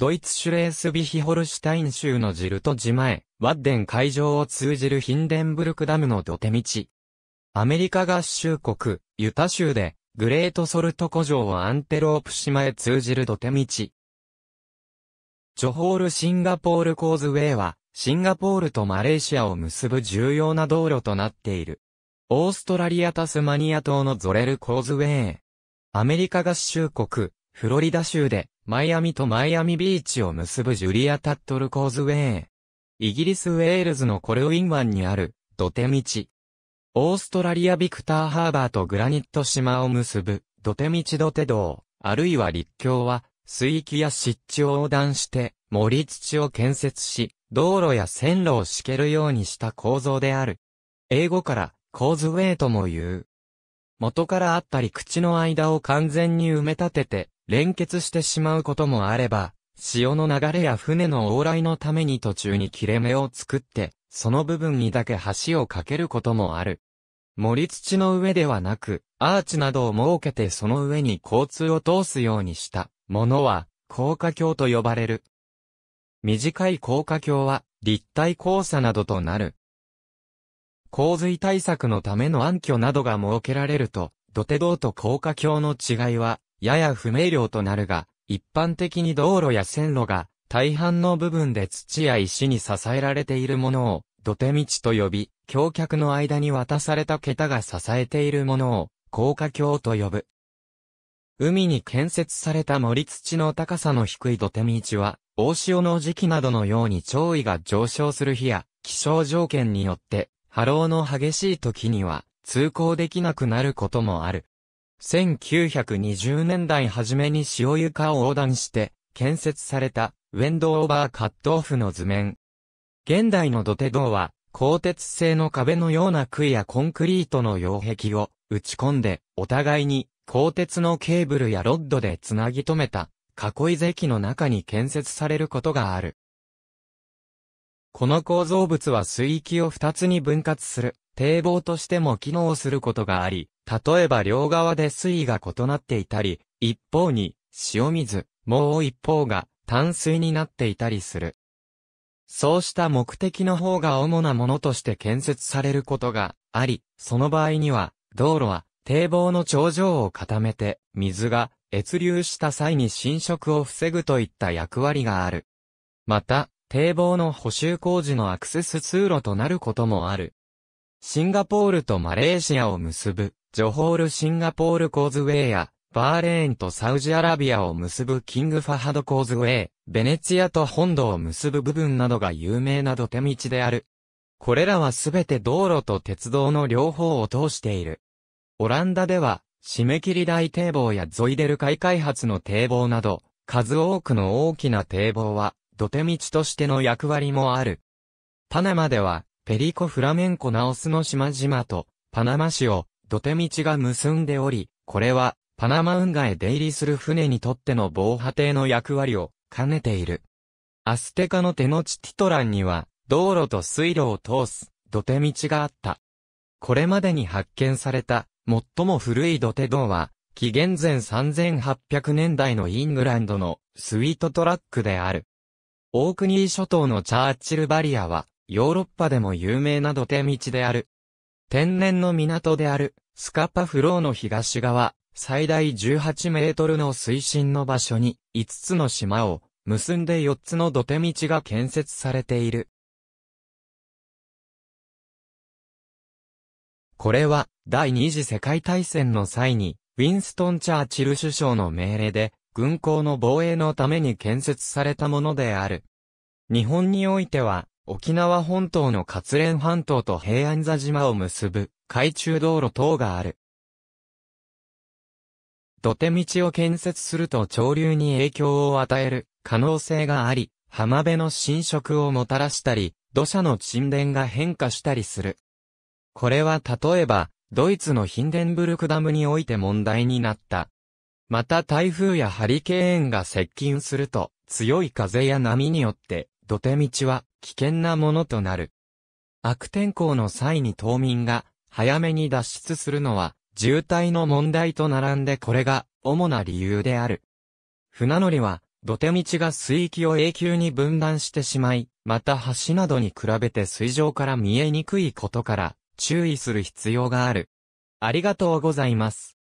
ドイツシュレースビヒホルシュタイン州のジルト島前、ワッデン海上を通じるヒンデンブルクダムの土手道。アメリカ合衆国、ユタ州で、グレートソルト古城をアンテロープ島へ通じる土手道。ジョホールシンガポールコーズウェイは、シンガポールとマレーシアを結ぶ重要な道路となっている。オーストラリアタスマニア島のゾレルコーズウェイ。アメリカ合衆国、フロリダ州で、マイアミとマイアミビーチを結ぶジュリアタットルコーズウェイ。イギリスウェールズのコルウィン湾にある土手道。オーストラリアビクターハーバーとグラニット島を結ぶ土手道土手道、あるいは陸橋は水域や湿地を横断して森土を建設し、道路や線路を敷けるようにした構造である。英語からコーズウェイとも言う。元からあったり口の間を完全に埋め立てて、連結してしまうこともあれば、潮の流れや船の往来のために途中に切れ目を作って、その部分にだけ橋を架けることもある。森土の上ではなく、アーチなどを設けてその上に交通を通すようにしたものは、高架橋と呼ばれる。短い高架橋は、立体交差などとなる。洪水対策のための暗渠などが設けられると、土手道と高架橋の違いは、やや不明瞭となるが、一般的に道路や線路が大半の部分で土や石に支えられているものを土手道と呼び、橋脚の間に渡された桁が支えているものを高架橋と呼ぶ。海に建設された森土の高さの低い土手道は、大潮の時期などのように潮位が上昇する日や、気象条件によって、波浪の激しい時には、通行できなくなることもある。1920年代初めに塩床を横断して建設されたウェンドオーバーカットオフの図面。現代の土手道は鋼鉄製の壁のような杭やコンクリートの擁壁を打ち込んでお互いに鋼鉄のケーブルやロッドでつなぎ止めた囲い堰の中に建設されることがある。この構造物は水域を二つに分割する堤防としても機能することがあり、例えば両側で水位が異なっていたり、一方に塩水、もう一方が淡水になっていたりする。そうした目的の方が主なものとして建設されることがあり、その場合には、道路は堤防の頂上を固めて、水が越流した際に浸食を防ぐといった役割がある。また、堤防の補修工事のアクセス通路となることもある。シンガポールとマレーシアを結ぶ、ジョホールシンガポールコーズウェイや、バーレーンとサウジアラビアを結ぶキングファハドコーズウェイ、ベネツィアと本土を結ぶ部分などが有名な土手道である。これらはすべて道路と鉄道の両方を通している。オランダでは、締め切り大堤防やゾイデル海開発の堤防など、数多くの大きな堤防は、土手道としての役割もある。パナマでは、ペリコフラメンコナオスの島々と、パナマ市を、土手道が結んでおり、これは、パナマ運河へ出入りする船にとっての防波堤の役割を兼ねている。アステカの手のチティトランには、道路と水路を通す土手道があった。これまでに発見された最も古い土手道は、紀元前3800年代のイングランドのスイートトラックである。オークニー諸島のチャーチルバリアは、ヨーロッパでも有名な土手道である。天然の港である、スカッパフローの東側、最大18メートルの水深の場所に、5つの島を、結んで4つの土手道が建設されている。これは、第二次世界大戦の際に、ウィンストン・チャーチル首相の命令で、軍港の防衛のために建設されたものである。日本においては、沖縄本島の活連半島と平安座島を結ぶ海中道路等がある。土手道を建設すると潮流に影響を与える可能性があり、浜辺の浸食をもたらしたり、土砂の沈殿が変化したりする。これは例えば、ドイツのヒンデンブルクダムにおいて問題になった。また台風やハリケーンが接近すると、強い風や波によって、土手道は危険なものとなる。悪天候の際に島民が早めに脱出するのは渋滞の問題と並んでこれが主な理由である。船乗りは土手道が水域を永久に分断してしまい、また橋などに比べて水上から見えにくいことから注意する必要がある。ありがとうございます。